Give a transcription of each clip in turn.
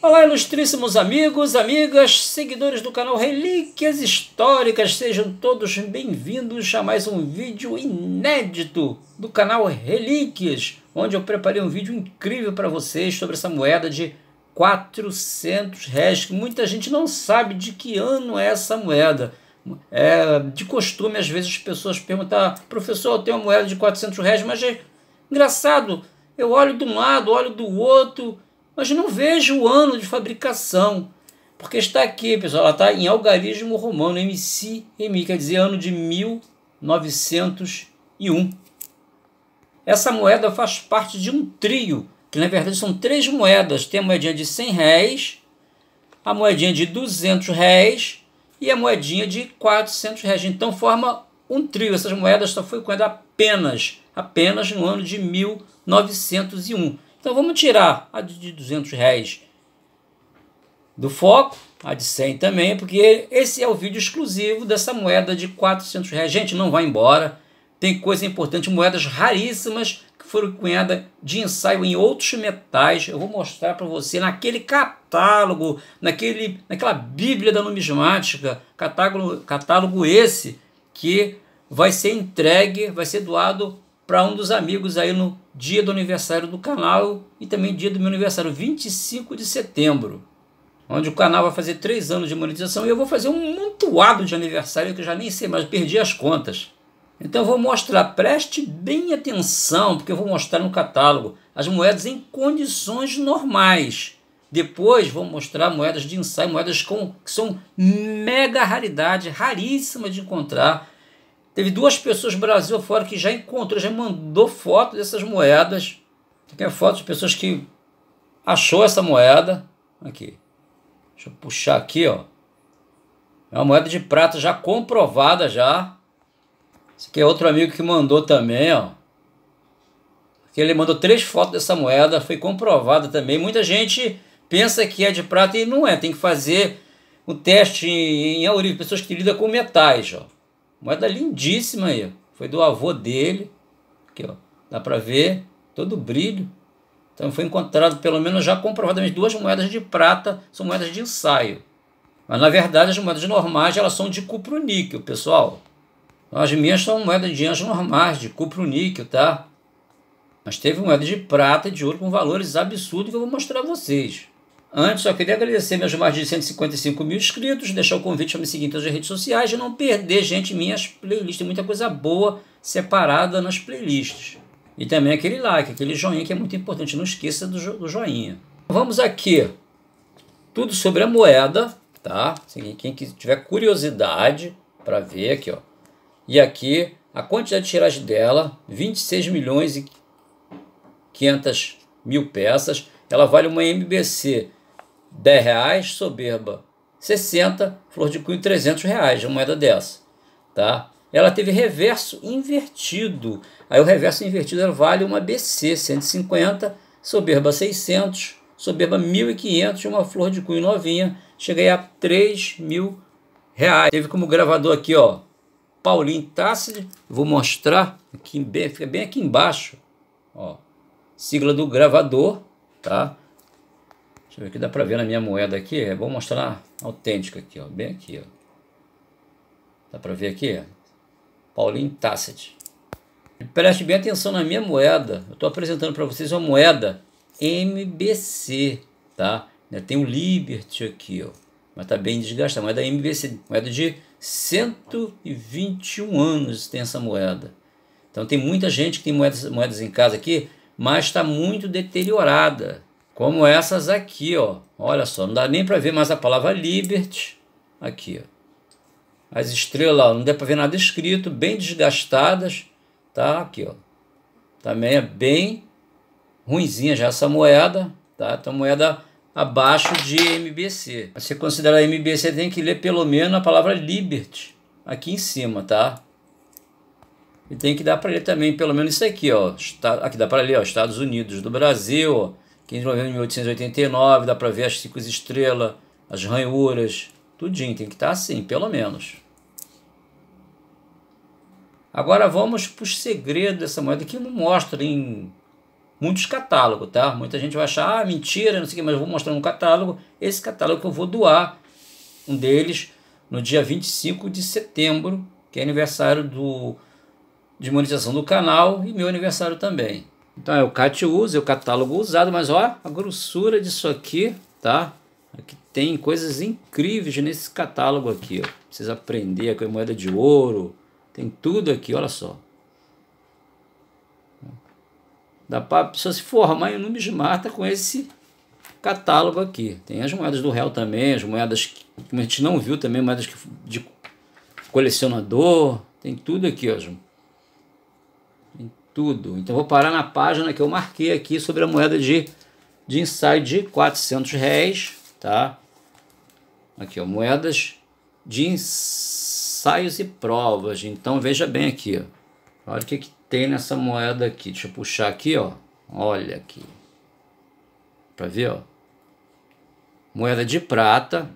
Olá, ilustríssimos amigos, amigas, seguidores do canal Relíquias Históricas, sejam todos bem-vindos a mais um vídeo inédito do canal Relíquias, onde eu preparei um vídeo incrível para vocês sobre essa moeda de 400 reais, que muita gente não sabe de que ano é essa moeda. É de costume, às vezes, as pessoas perguntam, ah, professor, eu tenho uma moeda de 400 reais, mas é engraçado, eu olho de um lado, olho do outro mas não vejo o ano de fabricação, porque está aqui, pessoal, ela está em algarismo romano, MC, quer dizer ano de 1901. Essa moeda faz parte de um trio, que na verdade são três moedas. Tem a moedinha de 100 réis, a moedinha de 200 réis e a moedinha de 400 réis. Então forma um trio. Essas moedas só foi quando apenas, apenas no ano de 1901. Então vamos tirar a de 200 reais do foco, a de 100 também, porque esse é o vídeo exclusivo dessa moeda de 400 reais. Gente, não vai embora, tem coisa importante, moedas raríssimas que foram cunhadas de ensaio em outros metais. Eu vou mostrar para você naquele catálogo, naquele, naquela bíblia da numismática, catálogo, catálogo esse que vai ser entregue, vai ser doado para um dos amigos aí no dia do aniversário do canal e também dia do meu aniversário, 25 de setembro, onde o canal vai fazer três anos de monetização e eu vou fazer um montuado de aniversário que eu já nem sei mais, perdi as contas. Então eu vou mostrar, preste bem atenção, porque eu vou mostrar no catálogo as moedas em condições normais. Depois vou mostrar moedas de ensaio, moedas com, que são mega raridade, raríssima de encontrar Teve duas pessoas Brasil fora que já encontrou, já mandou foto dessas moedas. Tem é foto de pessoas que achou essa moeda. Aqui. Deixa eu puxar aqui, ó. É uma moeda de prata já comprovada já. Esse aqui é outro amigo que mandou também, ó. Aqui ele mandou três fotos dessa moeda, foi comprovada também. Muita gente pensa que é de prata e não é. Tem que fazer um teste em, em aurífero, pessoas que lidam com metais, ó Moeda lindíssima aí. Foi do avô dele. Aqui, ó. Dá para ver todo o brilho. Então foi encontrado, pelo menos já comprovadamente, duas moedas de prata, são moedas de ensaio. Mas na verdade as moedas normais elas são de cupro-níquel, pessoal. Então, as minhas são moedas de anjo normais, de cupro-níquel, tá? Mas teve moeda de prata e de ouro com valores absurdos que eu vou mostrar a vocês. Antes, só queria agradecer meus mais de 155 mil inscritos, deixar o convite para me seguir em todas as redes sociais e não perder, gente, minhas playlists. Tem muita coisa boa separada nas playlists. E também aquele like, aquele joinha que é muito importante. Não esqueça do, jo do joinha. Vamos aqui. Tudo sobre a moeda, tá? Assim, quem tiver curiosidade para ver aqui, ó. E aqui a quantidade de tiragem dela, 26 milhões e 500 mil peças. Ela vale uma MBC 10 reais, soberba 60, flor de cunho 300 reais, uma moeda dessa, tá? Ela teve reverso invertido, aí o reverso invertido vale uma BC 150, soberba 600, soberba 1.500 e uma flor de cunho novinha, cheguei a 3 mil reais. Teve como gravador aqui, ó, Paulinho Tassi. vou mostrar, aqui bem, fica bem aqui embaixo, ó, sigla do gravador, tá? Deixa eu ver aqui, dá pra ver na minha moeda aqui, é bom mostrar autêntica aqui, ó, bem aqui, ó. Dá pra ver aqui? Paulinho Tasset. Preste bem atenção na minha moeda. Eu estou apresentando para vocês uma moeda MBC, tá? Tem o Liberty aqui, ó. Mas tá bem desgastada. Moeda MBC, moeda de 121 anos tem essa moeda. Então tem muita gente que tem moedas, moedas em casa aqui, mas está muito deteriorada como essas aqui, ó. Olha só, não dá nem para ver mais a palavra Liberty aqui, ó. As estrelas, ó, não dá para ver nada escrito, bem desgastadas, tá? Aqui, ó. Também é bem ruinzinha já essa moeda, tá? Então moeda abaixo de MBC. Você considera MBC tem que ler pelo menos a palavra Liberty aqui em cima, tá? E tem que dar para ler também pelo menos isso aqui, ó. Aqui dá para ler, ó, Estados Unidos do Brasil, ó 15 de novembro de 1889, dá para ver as cinco estrelas, as ranhuras, tudinho, tem que estar tá assim, pelo menos. Agora vamos para o segredo dessa moeda que não mostra em muitos catálogos, tá? Muita gente vai achar, ah, mentira, não sei o que, mas eu vou mostrar um catálogo. Esse catálogo que eu vou doar, um deles, no dia 25 de setembro, que é aniversário do, de monetização do canal e meu aniversário também. Então é o CAT usa, é o catálogo usado, mas ó a grossura disso aqui, tá? Aqui tem coisas incríveis nesse catálogo aqui, ó. Precisa aprender com a moeda de ouro, tem tudo aqui, olha só. Dá para pessoa se formar em numismata com esse catálogo aqui. Tem as moedas do réu também, as moedas que a gente não viu também, moedas de colecionador. Tem tudo aqui, ó, tudo. Então vou parar na página que eu marquei aqui sobre a moeda de, de ensaio de 400 réis, tá? Aqui, ó, moedas de ensaios e provas. Então veja bem aqui, ó. Olha o que, que tem nessa moeda aqui. Deixa eu puxar aqui, ó. Olha aqui. Pra ver, ó. Moeda de prata,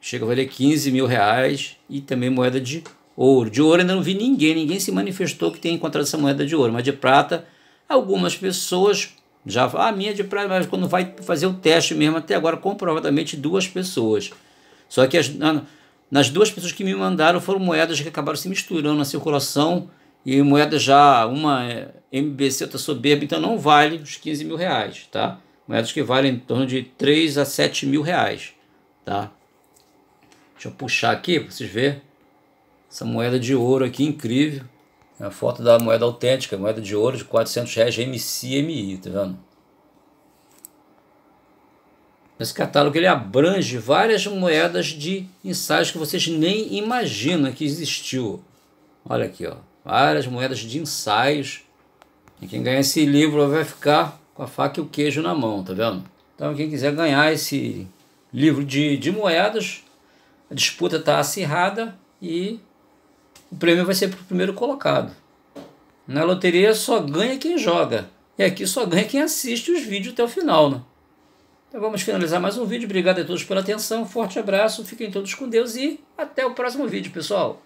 chega a valer 15 mil reais. E também moeda de ouro. De ouro ainda não vi ninguém, ninguém se manifestou que tenha encontrado essa moeda de ouro, mas de prata, algumas pessoas já ah, a ah, minha é de prata, mas quando vai fazer o teste mesmo, até agora comprovadamente duas pessoas. Só que as, nas duas pessoas que me mandaram foram moedas que acabaram se misturando na circulação e moedas já, uma é MBC, outra soberba, então não vale os 15 mil reais, tá? Moedas que valem em torno de 3 a 7 mil reais, tá? Deixa eu puxar aqui para vocês verem. Essa moeda de ouro aqui, incrível. É a foto da moeda autêntica, moeda de ouro de 400 reais MCMI, tá vendo? Esse catálogo ele abrange várias moedas de ensaios que vocês nem imaginam que existiu. Olha aqui, ó, várias moedas de ensaios. E quem ganhar esse livro vai ficar com a faca e o queijo na mão, tá vendo? Então quem quiser ganhar esse livro de, de moedas, a disputa está acirrada e o prêmio vai ser para o primeiro colocado. Na loteria só ganha quem joga. E aqui só ganha quem assiste os vídeos até o final. Né? Então vamos finalizar mais um vídeo. Obrigado a todos pela atenção. Forte abraço. Fiquem todos com Deus e até o próximo vídeo, pessoal.